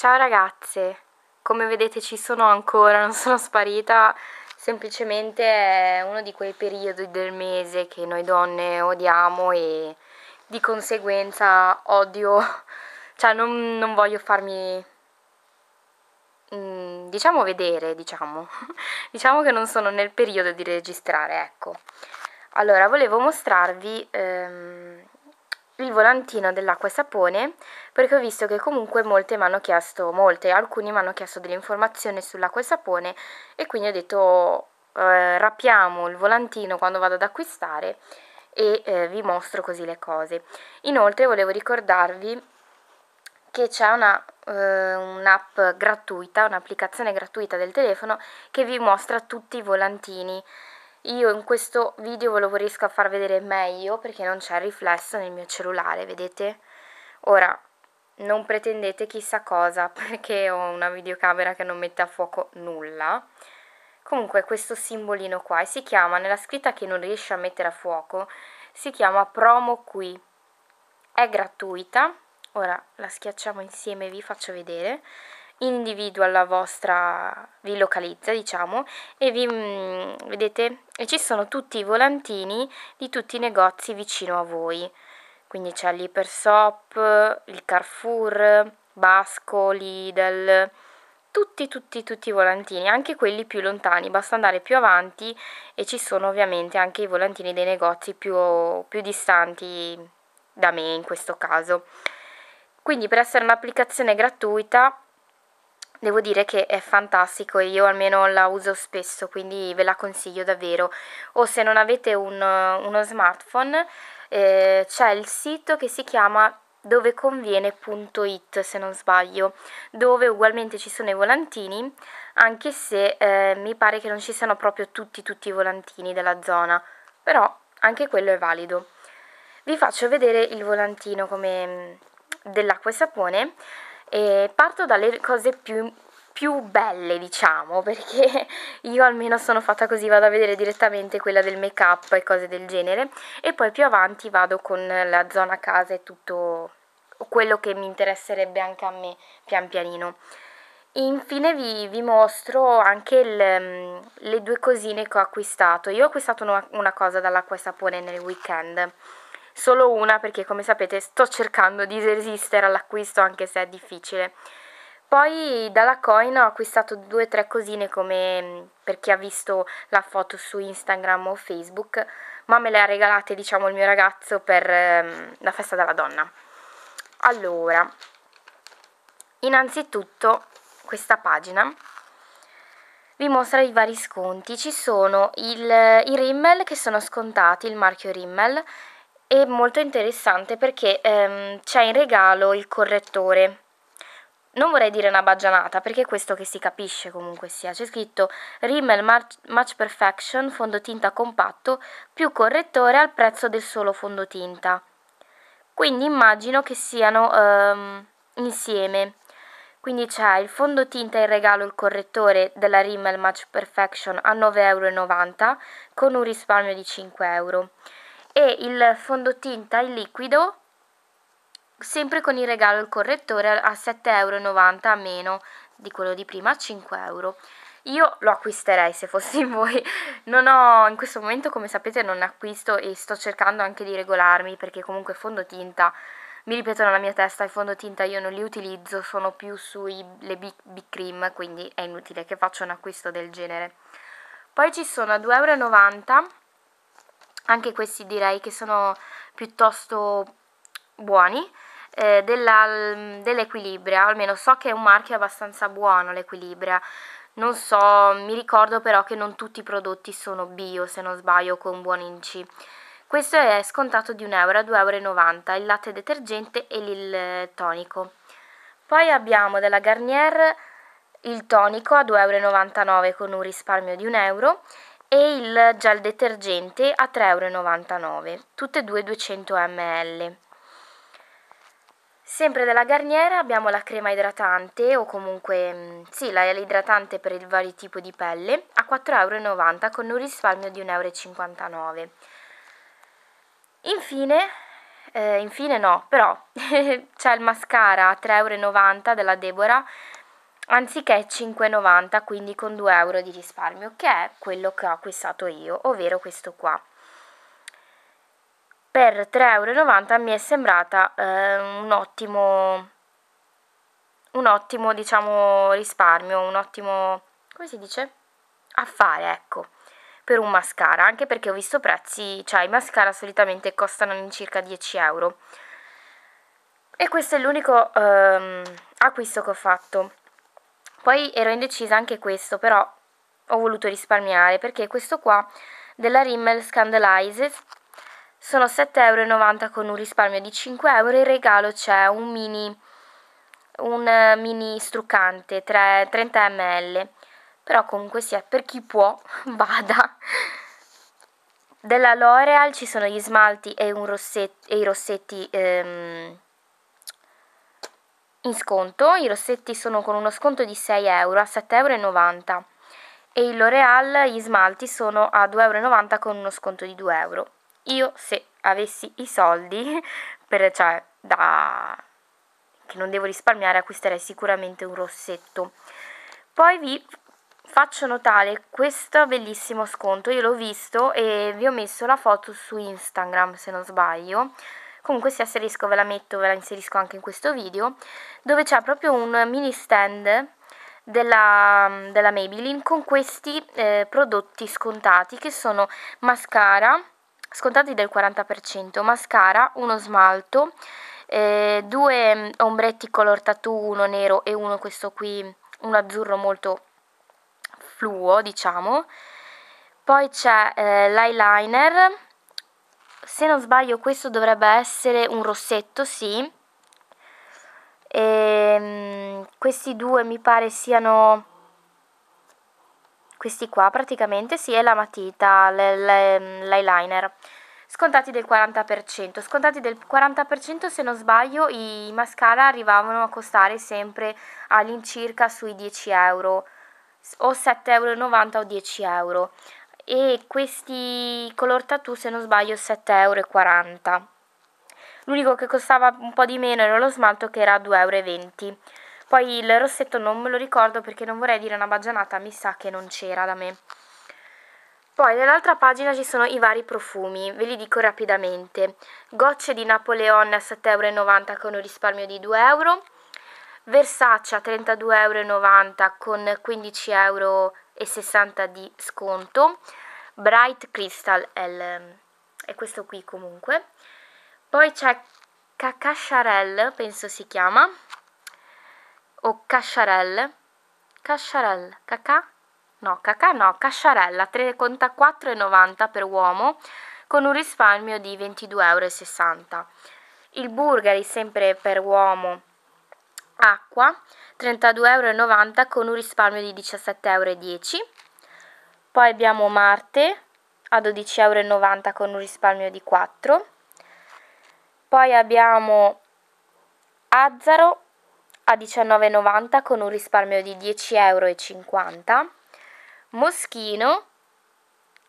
Ciao ragazze, come vedete ci sono ancora, non sono sparita, semplicemente è uno di quei periodi del mese che noi donne odiamo e di conseguenza odio, cioè non, non voglio farmi mm, diciamo vedere, diciamo. diciamo che non sono nel periodo di registrare, ecco. Allora, volevo mostrarvi ehm, il volantino dell'acqua e sapone perché ho visto che comunque molte mi hanno chiesto, molte, alcuni mi hanno chiesto delle informazioni sull'acqua e sapone e quindi ho detto eh, rapiamo il volantino quando vado ad acquistare e eh, vi mostro così le cose. Inoltre volevo ricordarvi che c'è una, eh, un'app gratuita, un'applicazione gratuita del telefono che vi mostra tutti i volantini io in questo video ve lo riesco a far vedere meglio perché non c'è il riflesso nel mio cellulare, vedete? Ora, non pretendete chissà cosa perché ho una videocamera che non mette a fuoco nulla. Comunque questo simbolino qua si chiama, nella scritta che non riesce a mettere a fuoco, si chiama Promo Qui. È gratuita. Ora la schiacciamo insieme e vi faccio vedere individua la vostra, vi localizza diciamo e vi mm, vedete e ci sono tutti i volantini di tutti i negozi vicino a voi quindi c'è l'Ipersop, il Carrefour, Basco, Lidl, tutti tutti tutti i volantini, anche quelli più lontani, basta andare più avanti e ci sono ovviamente anche i volantini dei negozi più, più distanti da me in questo caso. Quindi per essere un'applicazione gratuita Devo dire che è fantastico e io almeno la uso spesso, quindi ve la consiglio davvero. O se non avete un, uno smartphone, eh, c'è il sito che si chiama doveconviene.it se non sbaglio, dove ugualmente ci sono i volantini, anche se eh, mi pare che non ci siano proprio tutti, tutti i volantini della zona, però anche quello è valido. Vi faccio vedere il volantino come mm, dell'acqua e sapone e parto dalle cose più, più belle, diciamo, perché io almeno sono fatta così, vado a vedere direttamente quella del make-up e cose del genere, e poi più avanti vado con la zona casa e tutto quello che mi interesserebbe anche a me pian pianino. Infine vi, vi, mostro anche il, mm, le due cosine che ho acquistato. Io ho acquistato una, una cosa dall'acqua e sapone nel weekend solo una perché come sapete sto cercando di resistere all'acquisto anche se è difficile. Poi dalla coin ho acquistato due o tre cosine come mm, per chi ha visto la foto su Instagram o Facebook, ma me le ha regalate diciamo il mio ragazzo per ehm, la festa della donna. Allora, innanzitutto questa pagina vi mostra i vari sconti, ci sono il, i Rimmel che sono scontati, il marchio Rimmel, è molto interessante perché ehm, c'è in regalo il correttore. Non vorrei dire una baggianata perché è questo che si capisce comunque sia. C'è scritto Rimmel Match Perfection fondotinta compatto più correttore al prezzo del solo fondotinta. Quindi immagino che siano ehm, insieme. Quindi c'è il fondotinta in regalo il correttore della Rimmel Match Perfection a 9,90€ con un risparmio di 5 euro e il fondotinta in liquido sempre con il regalo il correttore a 7,90 euro a meno di quello di prima a 5 io lo acquisterei se fossi in voi non ho in questo momento come sapete non acquisto e sto cercando anche di regolarmi perché comunque fondotinta mi ripeto nella mia testa i fondotinta io non li utilizzo sono più sulle big, cream quindi è inutile che faccia un acquisto del genere poi ci sono a 2,90 euro anche questi direi che sono piuttosto buoni eh, dell'Equilibria, dell almeno so che è un marchio abbastanza buono l'Equilibria non so, mi ricordo però che non tutti i prodotti sono bio se non sbaglio con buon inci questo è scontato di 1 euro a 2,90 euro il latte detergente e il tonico poi abbiamo della Garnier il tonico a 2,99 euro con un risparmio di 1 euro e il gel detergente a 3,99 euro, tutte e due 200 ml. Sempre della Garniera abbiamo la crema idratante o comunque mm, sì, l'idratante per il vari tipi di pelle a 4,90 euro con un risparmio di 1,59 euro. Infine, eh, infine no, però c'è il mascara a 3,90 euro della Deborah anziché 5,90 quindi con 2 euro di risparmio che è quello che ho acquistato io ovvero questo qua per 3,90 euro mi è sembrata eh, un ottimo un ottimo diciamo risparmio un ottimo come si dice affare ecco per un mascara anche perché ho visto prezzi cioè i mascara solitamente costano all'incirca 10 euro e questo è l'unico ehm, acquisto che ho fatto poi ero indecisa anche questo, però ho voluto risparmiare perché questo qua della Rimmel Scandalizes sono 7,90€ con un risparmio di 5 euro in regalo c'è un mini un eh, mini struccante 30 ml però comunque sia per chi può vada della L'Oreal ci sono gli smalti e, rosset e i rossetti ehm, in sconto, i rossetti sono con uno sconto di 6 euro a 7,90 euro e il L'Oreal gli smalti sono a 2,90 euro con uno sconto di 2 euro. Io se avessi i soldi, per, cioè da... che non devo risparmiare, acquisterei sicuramente un rossetto. Poi vi faccio notare questo bellissimo sconto, io l'ho visto e vi ho messo la foto su Instagram se non sbaglio comunque se asterisco ve la metto, ve la inserisco anche in questo video, dove c'è proprio un mini stand della, della Maybelline con questi eh, prodotti scontati che sono mascara, scontati del 40%, mascara, uno smalto, eh, due ombretti color tattoo, uno nero e uno questo qui, un azzurro molto fluo diciamo, poi c'è eh, l'eyeliner se non sbaglio questo dovrebbe essere un rossetto, sì. E, ehm, questi due mi pare siano questi qua praticamente, sì, è la matita, l'eyeliner. Scontati del 40%, scontati del 40% se non sbaglio i mascara arrivavano a costare sempre all'incirca sui 10 euro o 7,90 euro o 10 euro e questi color tattoo se non sbaglio 7,40 euro. L'unico che costava un po' di meno era lo smalto che era 2,20 euro. Poi il rossetto non me lo ricordo perché non vorrei dire una baggianata, mi sa che non c'era da me. Poi nell'altra pagina ci sono i vari profumi, ve li dico rapidamente. Gocce di Napoleon a 7,90 euro con un risparmio di 2 euro. Versace a 32,90 euro con 15,60 euro di sconto. Bright Crystal è, il, è questo qui comunque. Poi c'è Cacacharel, penso si chiama, o Cacharel, Cacharel, Cacà? No, Cacà no, Cacciarella, 34,90 per uomo, con un risparmio di 22,60 euro. Il burger Burgari, sempre per uomo, acqua, 32,90 euro, con un risparmio di 17,10 euro. Poi abbiamo Marte a 12,90 euro con un risparmio di 4. Poi abbiamo Azzaro a 19,90 con un risparmio di 10,50 euro Moschino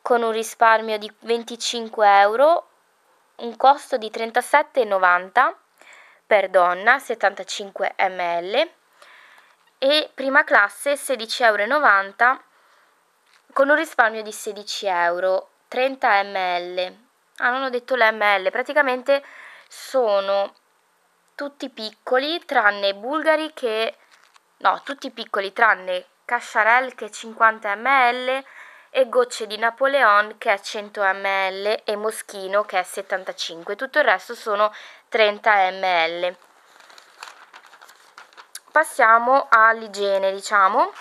con un risparmio di 25 euro, un costo di 37,90 per donna, 75 ml e prima classe 16,90 euro con un risparmio di 16 euro, 30 ml. Ah, non ho detto le ml praticamente sono tutti piccoli tranne bulgari che... no, tutti piccoli tranne casciarel che è 50 ml e gocce di Napoleon che è 100 ml e moschino che è 75, tutto il resto sono 30 ml. Passiamo all'igiene, diciamo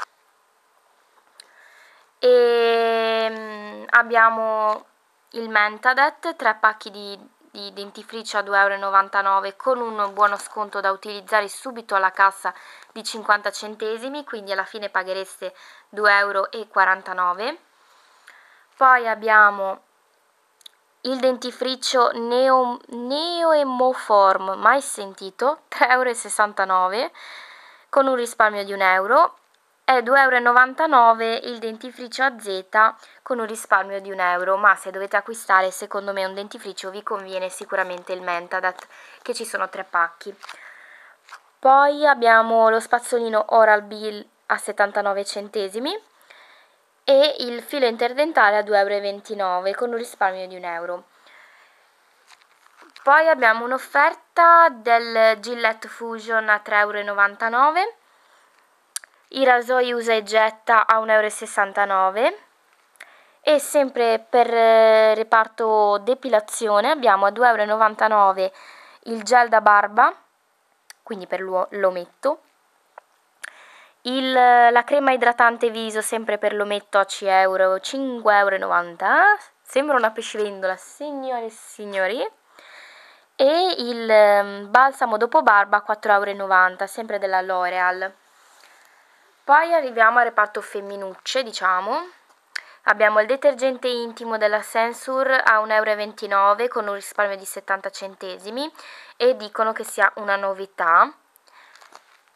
e mm, abbiamo il Mentadet, tre pacchi di, di dentifricio a 2,99 euro con un buono sconto da utilizzare subito alla cassa di 50 centesimi, quindi alla fine paghereste 2,49 euro. Poi abbiamo il dentifricio Neo, Emoform, mai sentito, 3,69 euro con un risparmio di 1 euro è 2,99€ il dentifricio a Z con un risparmio di 1 euro, ma se dovete acquistare secondo me un dentifricio vi conviene sicuramente il Mentadat, che ci sono tre pacchi. Poi abbiamo lo spazzolino Oral Bill a 79 centesimi e il filo interdentale a 2,29€ con un risparmio di 1 euro. Poi abbiamo un'offerta del Gillette Fusion a 3,99€ i rasoi usa e getta a 1,69 euro e sempre per eh, reparto depilazione abbiamo a 2,99 euro il gel da barba quindi per l'ometto la crema idratante viso sempre per l'ometto a 5 euro 5,90 euro sembra una pescivendola signore e signori e il ehm, balsamo dopo barba a 4,90 euro sempre della L'Oreal poi arriviamo al reparto femminucce, diciamo. Abbiamo il detergente intimo della Sensur a 1,29 euro con un risparmio di 70 centesimi e dicono che sia una novità.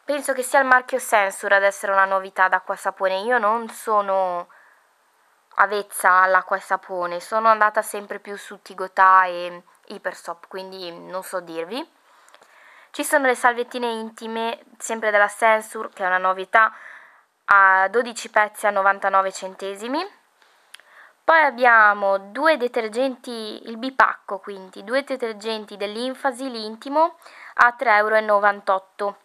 Penso che sia il marchio Sensur ad essere una novità d'acqua e sapone. Io non sono avezza all'acqua e sapone, sono andata sempre più su Tigotà e Ipersop, quindi non so dirvi. Ci sono le salviettine intime, sempre della Sensur, che è una novità a 12 pezzi a 99 centesimi. Poi abbiamo due detergenti, il bipacco quindi, due detergenti dell'Infasi l'intimo a 3,98 euro.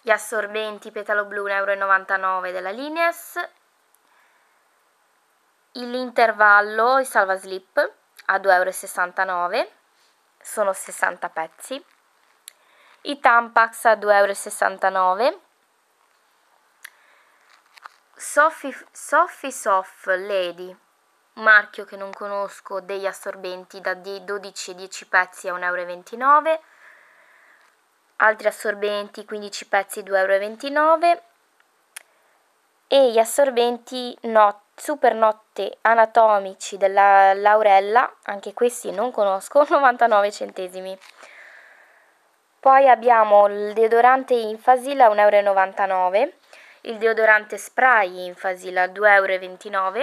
Gli assorbenti petalo blu 1,99 euro della Lines. L'intervallo, il salva slip a 2,69 euro, sono 60 pezzi. I Tampax a 2,69 euro Sophie, Sophie Soft Lady, marchio che non conosco degli assorbenti da 12 10 pezzi a 1,29 euro, altri assorbenti 15 pezzi 2,29 euro e gli assorbenti not, super notte anatomici della Laurella, anche questi non conosco, 99 centesimi. Poi abbiamo il deodorante Infasil a 1,99 euro il deodorante spray Infasil a 2,29 euro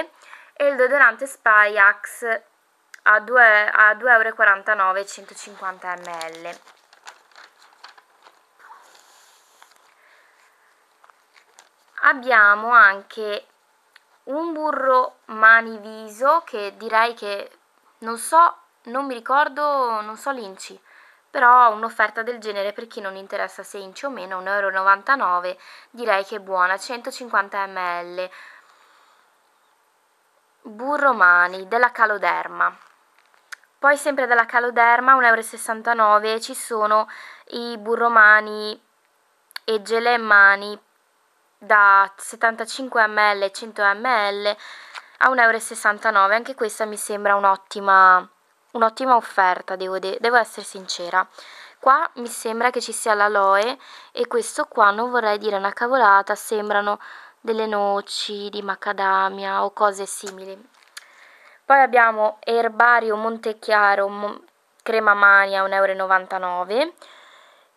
e il deodorante spray Axe a 2,49 euro 150 ml. Abbiamo anche un burro mani viso che direi che non so, non mi ricordo, non so l'inci però un'offerta del genere per chi non interessa se inci o meno, 1,99 euro, direi che è buona, 150 ml. Burro Mani della Caloderma. Poi sempre dalla Caloderma, 1,69 euro, ci sono i burromani e gelè mani da 75 ml e 100 ml a 1,69 Anche questa mi sembra un'ottima un'ottima offerta, devo, de- devo essere sincera. Qua mi sembra che ci sia l'aloe e questo qua non vorrei dire una cavolata, sembrano delle noci di macadamia o cose simili. Poi abbiamo Erbario Montechiaro Mon- Crema Mania 1,99€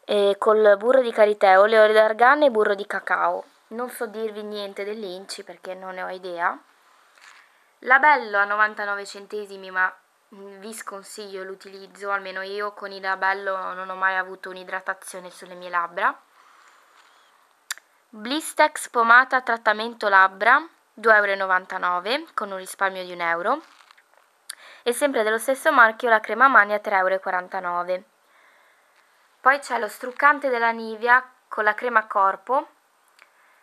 e col burro di cariteo, olio d'argano e burro di cacao. Non so dirvi niente dell'inci perché non ne ho idea. Labello a 99 centesimi ma vi sconsiglio l'utilizzo, almeno io con il labello non ho mai avuto un'idratazione sulle mie labbra. Blistex pomata trattamento labbra 2,99 euro con un risparmio di 1 euro e sempre dello stesso marchio la crema mania 3,49 euro. Poi c'è lo struccante della Nivea con la crema corpo.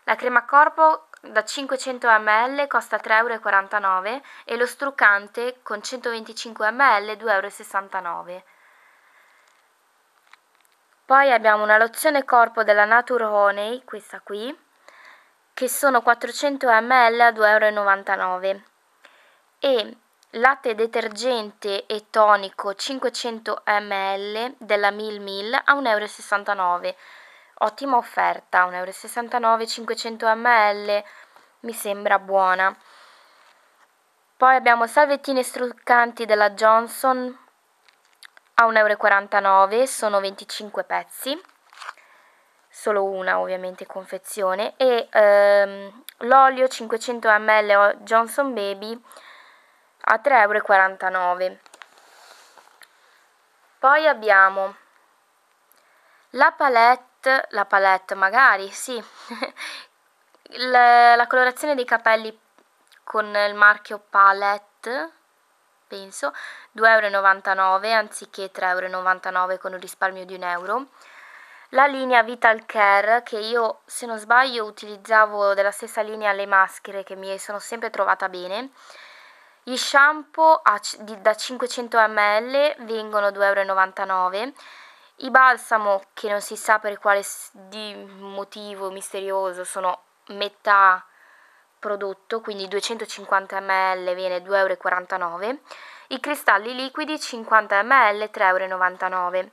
La crema corpo da 500 ml costa 3,49 euro e lo struccante con 125 ml 2,69 euro. Poi abbiamo una lozione corpo della Nature Honey, questa qui, che sono 400 ml a 2,99 euro e latte detergente e tonico 500 ml della Mil Mil a 1,69 euro Ottima offerta, 1,69 euro, 500 ml, mi sembra buona. Poi abbiamo salvettine struccanti della Johnson a 1,49 euro, sono 25 pezzi, solo una ovviamente confezione, e ehm, l'olio 500 ml Johnson Baby a 3,49 euro. Poi abbiamo la palette palette, la palette magari, sì, la, la colorazione dei capelli con il marchio palette, penso, 2,99€ anziché 3,99€ con un risparmio di un euro. La linea Vital Care, che io se non sbaglio utilizzavo della stessa linea alle maschere che mi sono sempre trovata bene. Gli shampoo da 500 ml vengono 2,99€ i balsamo, che non si sa per quale motivo misterioso, sono metà prodotto, quindi 250 ml viene 2,49 euro, i cristalli liquidi 50 ml 3,99 euro.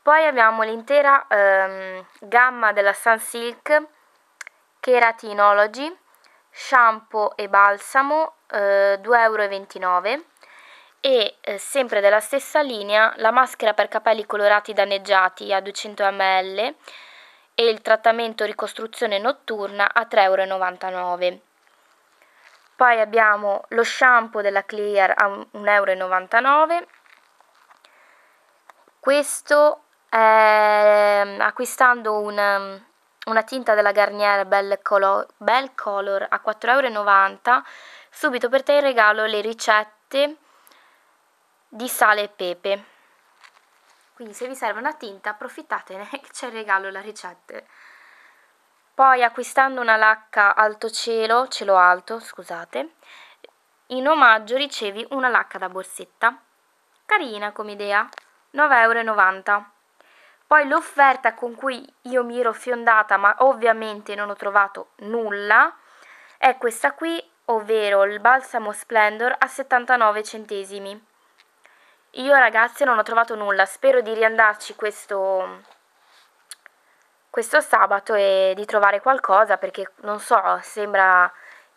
Poi abbiamo l'intera ehm, gamma della Sun Silk, Keratinology, shampoo e balsamo eh, 2,29 euro e eh, sempre della stessa linea la maschera per capelli colorati danneggiati a 200 ml e il trattamento ricostruzione notturna a 3,99 euro. Poi abbiamo lo shampoo della Clear a 1,99 euro. Questo è ehm, acquistando un, una tinta della Garnier Bell Color, Belle Color a 4,90 euro. Subito per te in regalo le ricette di sale e pepe. Quindi se vi serve una tinta approfittatene che c'è il regalo la ricetta. Poi acquistando una lacca alto cielo, cielo alto, scusate, in omaggio ricevi una lacca da borsetta. Carina come idea, 9,90 euro. Poi l'offerta con cui io mi ero fiondata, ma ovviamente non ho trovato nulla, è questa qui, ovvero il balsamo Splendor a 79 centesimi. Io ragazzi non ho trovato nulla, spero di riandarci questo, questo sabato e di trovare qualcosa perché non so, sembra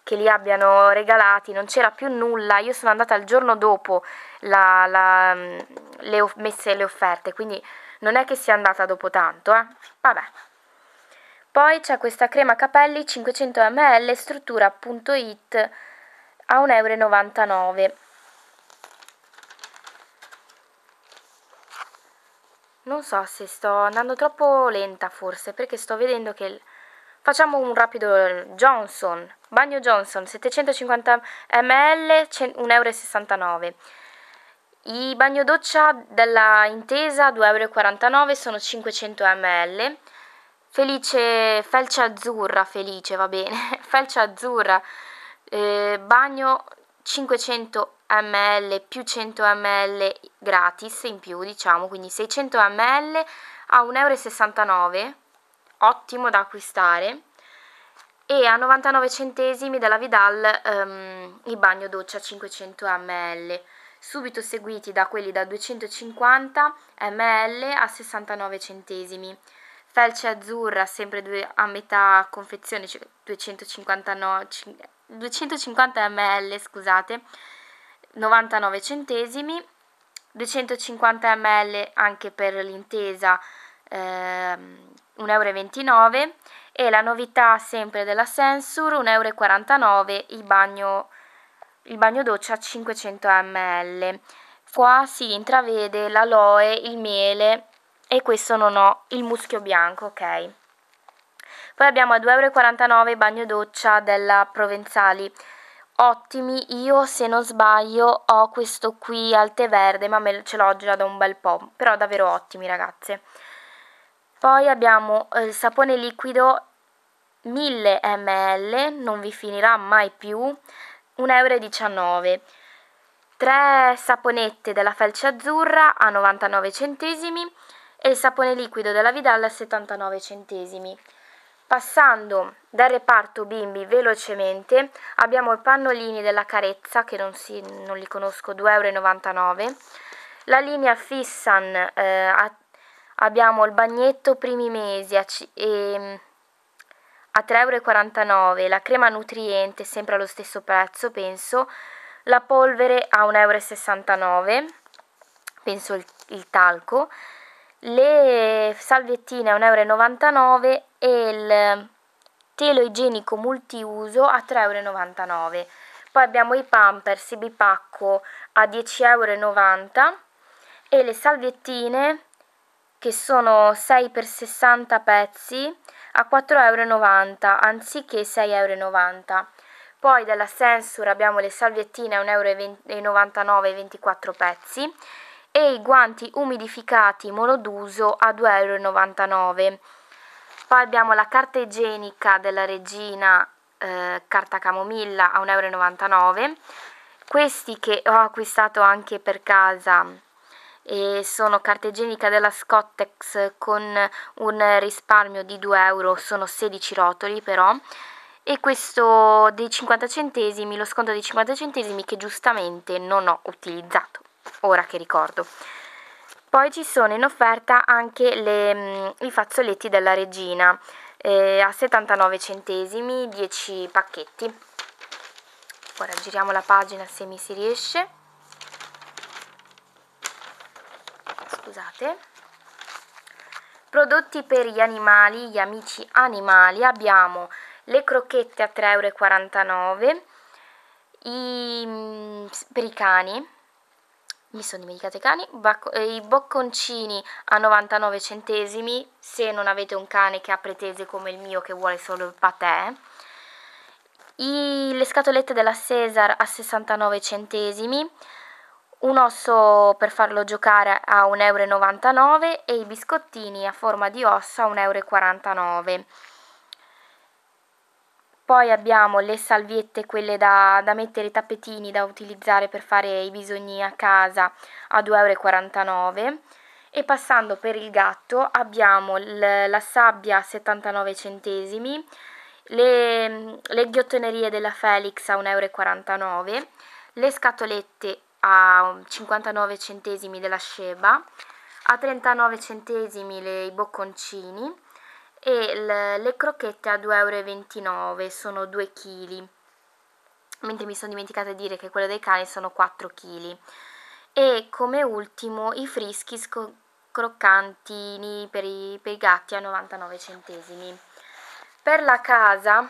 che li abbiano regalati, non c'era più nulla, io sono andata il giorno dopo la, la, mm, le messe le offerte, quindi non è che sia andata dopo tanto, eh? vabbè. Poi c'è questa crema capelli 500 ml struttura.it a 1,99 euro. non so se sto andando troppo lenta forse perché sto vedendo che facciamo un rapido Johnson bagno Johnson 750 ml 1,69 euro i bagno doccia della intesa 2,49 euro sono 500 ml felice felce azzurra felice va bene felce azzurra eh, bagno 500 ml ml più 100 ml gratis in più diciamo quindi 600 ml a 1,69 euro ottimo da acquistare e a 99 centesimi della Vidal um, il bagno doccia 500 ml subito seguiti da quelli da 250 ml a 69 centesimi felce azzurra sempre due, a metà confezione cioè 250, no, 250 ml scusate 99 centesimi, 250 ml anche per l'intesa eh, 1,29 euro e la novità sempre della Sensor 1,49 euro il bagno, il bagno doccia 500 ml. Qua si intravede l'aloe, il miele e questo non ho il muschio bianco, ok? Poi abbiamo a 2,49 euro il bagno doccia della Provenzali ottimi. Io, se non sbaglio, ho questo qui al tè verde, ma me ce l'ho già da un bel po', però davvero ottimi, ragazze. Poi abbiamo eh, il sapone liquido 1000 ml, non vi finirà mai più, 1,19 euro. Tre saponette della felce azzurra a 99 centesimi e il sapone liquido della Vidal a 79 centesimi. Passando dal reparto bimbi velocemente abbiamo i pannolini della carezza che non, si, non li conosco 2,99 euro, la linea Fissan eh, a, abbiamo il bagnetto primi mesi a, ehm, e, a 3,49 euro, la crema nutriente sempre allo stesso prezzo penso, la polvere a 1,69 euro, penso il, il talco, le salviettine a 1,99 euro e il telo igienico multiuso a 3,99 euro. Poi abbiamo i pampers, i bipacco a 10,90 euro e le salviettine che sono 6 x 60 pezzi a 4,90 euro anziché 6,90 euro. Poi dalla Sensor abbiamo le salviettine a 1,99 euro e 24 pezzi e i guanti umidificati monoduso a 2,99 euro poi abbiamo la carta igienica della regina eh, carta camomilla a 1,99 euro. Questi che ho acquistato anche per casa e sono carta igienica della Scottex con un risparmio di 2 euro, sono 16 rotoli però e questo dei 50 centesimi, lo sconto dei 50 centesimi che giustamente non ho utilizzato, ora che ricordo. Poi ci sono in offerta anche le, mm, i fazzoletti della regina eh, a 79 centesimi, 10 pacchetti. Ora giriamo la pagina se mi si riesce. Scusate. Prodotti per gli animali, gli amici animali, abbiamo le crocchette a 3,49 euro, i, mm, per i cani mi sono dimenticata i cani, eh, i bocconcini a 99 centesimi, se non avete un cane che ha pretese come il mio che vuole solo il patè, I, le scatolette della Cesar a 69 centesimi, un osso per farlo giocare a 1,99 euro e i biscottini a forma di ossa a 1,49 euro. Poi abbiamo le salviette, quelle da, da mettere, i tappetini da utilizzare per fare i bisogni a casa a 2,49 euro. E passando per il gatto abbiamo la sabbia a 79 centesimi, le, le ghiottonerie della Felix a 1,49 euro, le scatolette a 59 centesimi della Sheba, a 39 centesimi le, i bocconcini, e le, le crocchette a 2,29 euro, sono 2 kg. Mentre mi sono dimenticata di dire che quelle dei cani sono 4 kg. E come ultimo i friskis croccantini per i, per i gatti a 99 centesimi. Per la casa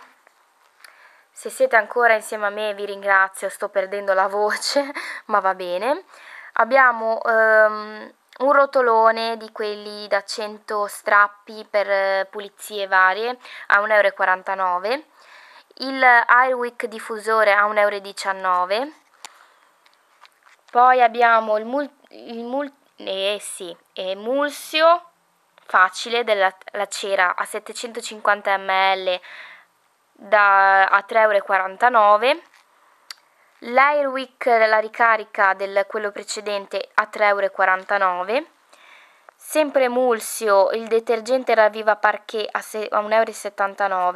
se siete ancora insieme a me vi ringrazio, sto perdendo la voce, ma va bene. Abbiamo ehm, un rotolone di quelli da 100 strappi per eh, pulizie varie a 1,49 euro, il Airwick diffusore a 1,19 euro, poi abbiamo il, mul, il mul, eh sì, emulsio facile della cera a 750 ml da, a 3,49 euro l'Airwick la ricarica del quello precedente a 3,49 euro sempre Mulsio il detergente Raviva Parquet a 1,79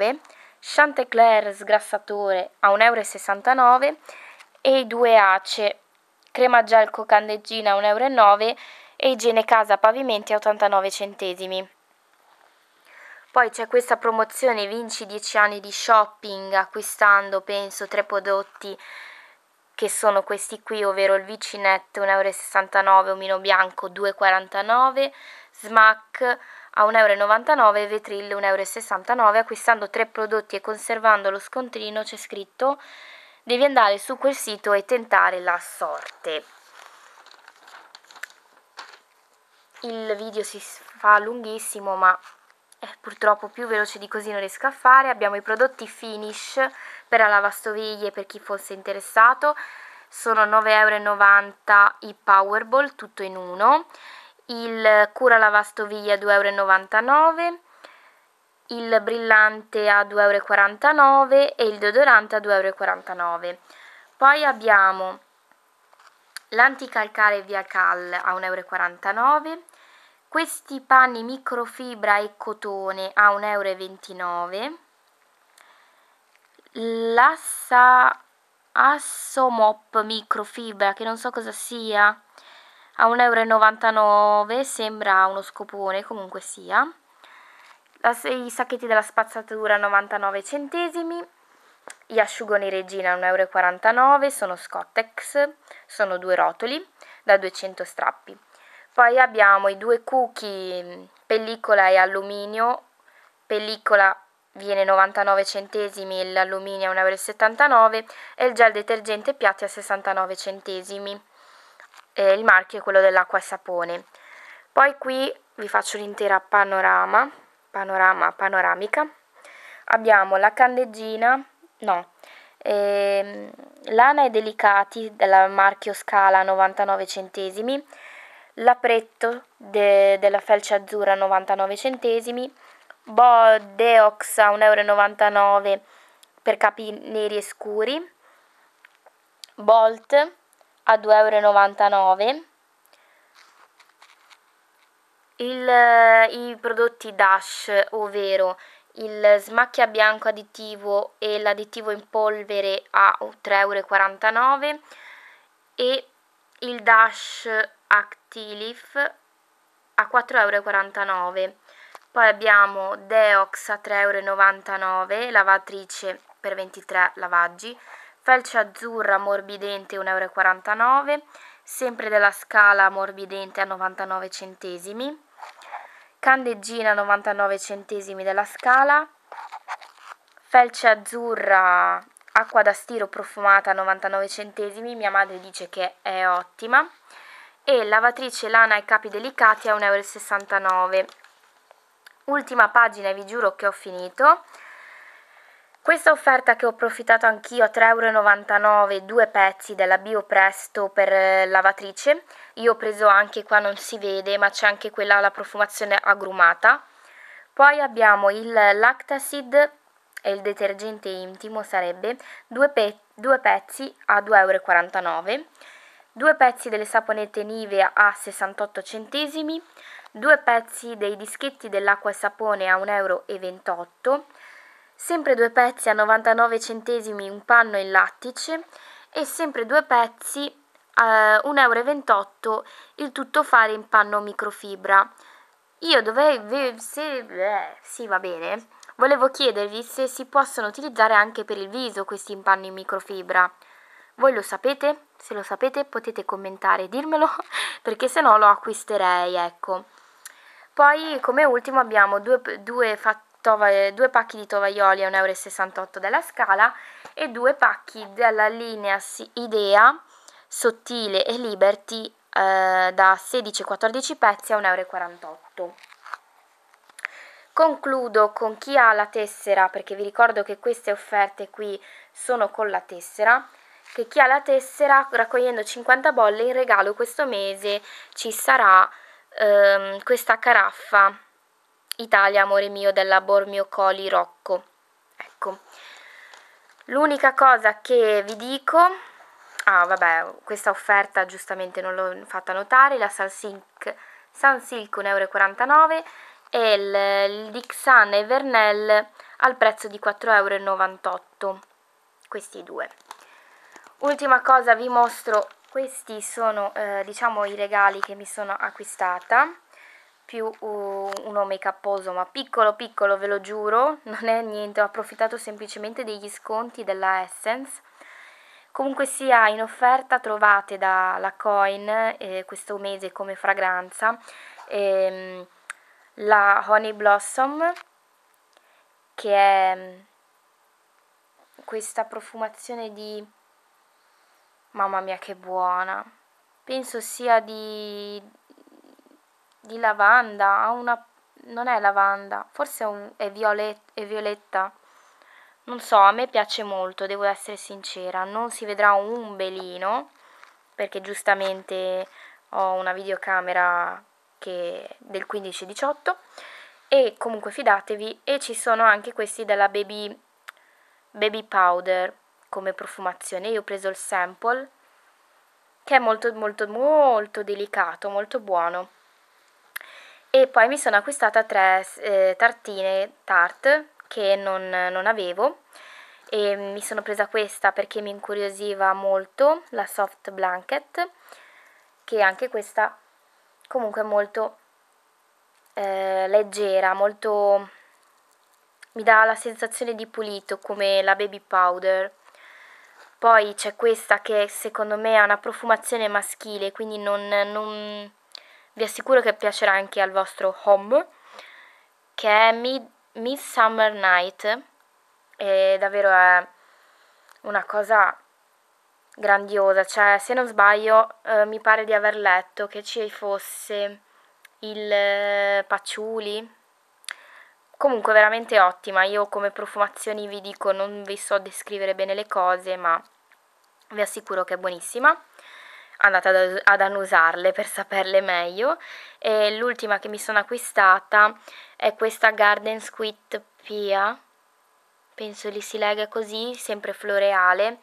euro Chantecler sgrassatore a 1,69 euro e i due Ace crema gelco candeggina a 1,09 euro e igiene casa pavimenti a 89 centesimi poi c'è questa promozione vinci 10 anni di shopping acquistando penso tre prodotti che sono questi qui, ovvero il Vicinet 1,69 euro, omino bianco 2,49, Smack a 1,99 euro e Vetril 1,69 euro. Acquistando tre prodotti e conservando lo scontrino c'è scritto devi andare su quel sito e tentare la sorte. Il video si fa lunghissimo ma è purtroppo più veloce di così non riesco a fare. Abbiamo i prodotti finish per la lavastoviglie per chi fosse interessato, sono 9,90 euro i Powerball, tutto in uno, il cura lavastoviglie a 2,99 euro, il brillante a 2,49 euro e il deodorante a 2,49 euro. Poi abbiamo l'anticalcare via Cal a 1,49 euro, questi panni microfibra e cotone a 1,29 euro, l'assa Assomop microfibra che non so cosa sia a 1,99 euro sembra uno scopone comunque sia la, i sacchetti della spazzatura 99 centesimi gli asciugoni regina 1,49 euro sono scottex sono due rotoli da 200 strappi poi abbiamo i due cookie mm, pellicola e alluminio pellicola viene 99 centesimi, l'alluminio a 1,79 euro e il gel detergente piatti a 69 centesimi. Eh, il marchio è quello dell'acqua e sapone. Poi qui vi faccio l'intera panorama, panorama panoramica. Abbiamo la candeggina, no, ehm, lana e delicati del marchio Scala 99 centesimi, l'apretto de, della felce azzurra 99 centesimi, Boh Deox a 1,99 euro per capi neri e scuri. Bolt a 2,99 euro. Il, I prodotti Dash, ovvero il smacchia bianco additivo e l'additivo in polvere a 3,49 euro e il Dash Actilif a 4,49 euro poi abbiamo Deox a 3,99 euro, lavatrice per 23 lavaggi, felce azzurra morbidente 1,49 euro, sempre della scala morbidente a 99 centesimi, candeggina 99 centesimi della scala, felce azzurra acqua da stiro profumata 99 centesimi, mia madre dice che è ottima, e lavatrice lana e capi delicati a 1,69 euro ultima pagina vi giuro che ho finito questa offerta che ho approfittato anch'io a 3,99€ due pezzi della BioPresto per eh, lavatrice io ho preso anche qua non si vede ma c'è anche quella alla profumazione agrumata poi abbiamo il Lactacid e il detergente intimo sarebbe due, pe due pezzi a 2,49€, due pezzi delle saponette Nivea a 68 centesimi, due pezzi dei dischetti dell'acqua e sapone a 1,28 euro, sempre due pezzi a 99 centesimi un panno in lattice e sempre due pezzi a 1,28 euro il tutto fare in panno microfibra. Io dovevo, se, eh, sì va bene, volevo chiedervi se si possono utilizzare anche per il viso questi impanni in microfibra. Voi lo sapete? Se lo sapete potete commentare e dirmelo perché se no lo acquisterei, ecco. Poi come ultimo abbiamo due, due, tova, due pacchi di tovaglioli a 1,68 euro della Scala e due pacchi della linea Idea Sottile e Liberty eh, da 16-14 pezzi a 1,48 euro. Concludo con chi ha la tessera, perché vi ricordo che queste offerte qui sono con la tessera, che chi ha la tessera raccogliendo 50 bolle in regalo questo mese ci sarà ehm, questa caraffa Italia amore mio della Bormio Coli Rocco. Ecco. L'unica cosa che vi dico, ah vabbè, questa offerta giustamente non l'ho fatta notare, la Sunsilk, Sunsilk 1,49 euro e il, il Dixan e Vernel al prezzo di 4,98 euro, questi due. Ultima cosa vi mostro questi sono eh, diciamo i regali che mi sono acquistata più uh, uno make uposo ma piccolo piccolo ve lo giuro non è niente ho approfittato semplicemente degli sconti della Essence comunque sia in offerta trovate dalla Coin eh, questo mese come fragranza ehm, la Honey Blossom che è mm, questa profumazione di Mamma mia che buona. Penso sia di, di lavanda, una, non è lavanda, forse è, un, è, violet, è violetta. Non so, a me piace molto, devo essere sincera. Non si vedrà un belino perché giustamente ho una videocamera che, del 15-18. E comunque fidatevi, e ci sono anche questi della Baby, baby Powder come profumazione. Io ho preso il sample che è molto molto molto delicato, molto buono. E poi mi sono acquistata tre eh, tartine tart che non, non avevo e mi sono presa questa perché mi incuriosiva molto la soft blanket che anche questa comunque è molto eh, leggera molto mi dà la sensazione di pulito come la baby powder poi c'è questa che secondo me ha una profumazione maschile, quindi non, non... vi assicuro che piacerà anche al vostro home, che è Mid- Midsummer Night. E davvero è una cosa grandiosa, cioè se non sbaglio eh, mi pare di aver letto che ci fosse il eh, patchouli, comunque veramente ottima io come profumazioni vi dico non vi so descrivere bene le cose ma vi assicuro che è buonissima andate ad, annusarle per saperle meglio e l'ultima che mi sono acquistata è questa Garden Squid Pia penso li si lega così sempre floreale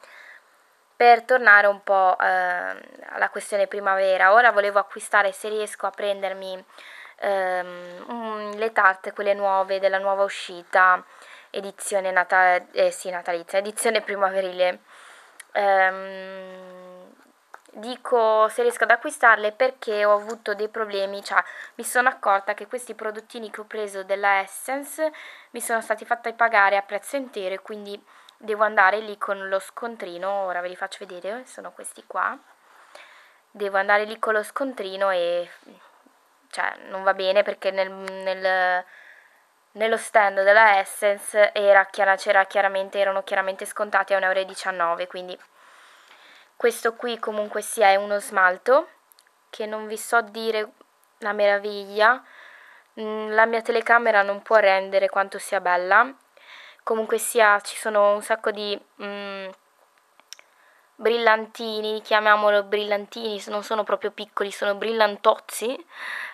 per tornare un po' eh, alla questione primavera ora volevo acquistare se riesco a prendermi ehm, le tarte quelle nuove della nuova uscita edizione nata- eh, sì, natalizia edizione primaverile ehm, dico se riesco ad acquistarle perché ho avuto dei problemi, cioè mi sono accorta che questi prodottini che ho preso della Essence mi sono stati fatti pagare a prezzo intero e quindi devo andare lì con lo scontrino, ora ve li faccio vedere, eh, sono questi qua, devo andare lì con lo scontrino e cioè non va bene perché nel, nel nello stand della Essence era, chiaramente, erano chiaramente scontati a 1,19 euro, quindi questo qui comunque sia è uno smalto che non vi so dire la meraviglia, mm, la mia telecamera non può rendere quanto sia bella, comunque sia ci sono un sacco di... Mm, brillantini, chiamiamolo brillantini, non sono proprio piccoli, sono brillantozzi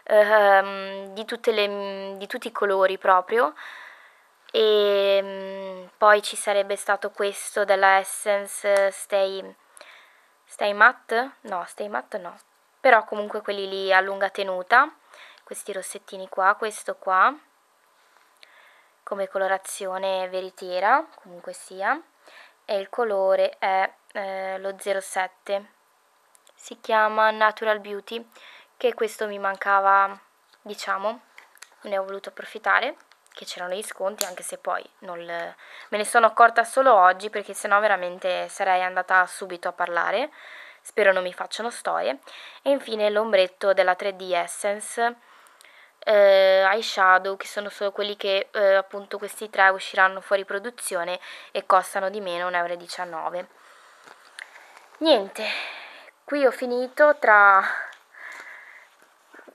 ehm, di, le, di, tutti i colori proprio. E ehm, poi ci sarebbe stato questo della Essence eh, Stay, Stay Matte? No, Stay Matte no. Però comunque quelli lì a lunga tenuta, questi rossettini qua, questo qua, come colorazione veritiera, comunque sia e il colore è eh, lo 07. Si chiama Natural Beauty, che questo mi mancava, diciamo, ne ho voluto approfittare, che c'erano gli sconti, anche se poi non le... me ne sono accorta solo oggi, perché sennò veramente sarei andata subito a parlare. Spero non mi facciano storie. E infine l'ombretto della 3D Essence, eh, eyeshadow che sono solo quelli che eh, appunto questi tre usciranno fuori produzione e costano di meno 1,19€ niente qui ho finito tra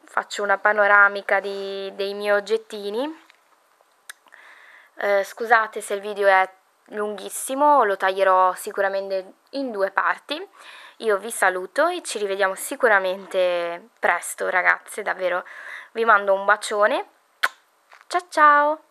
faccio una panoramica di, dei miei oggettini eh, scusate se il video è lunghissimo lo taglierò sicuramente in due parti io vi saluto e ci rivediamo sicuramente presto ragazze davvero vi mando un bacione. Ciao ciao!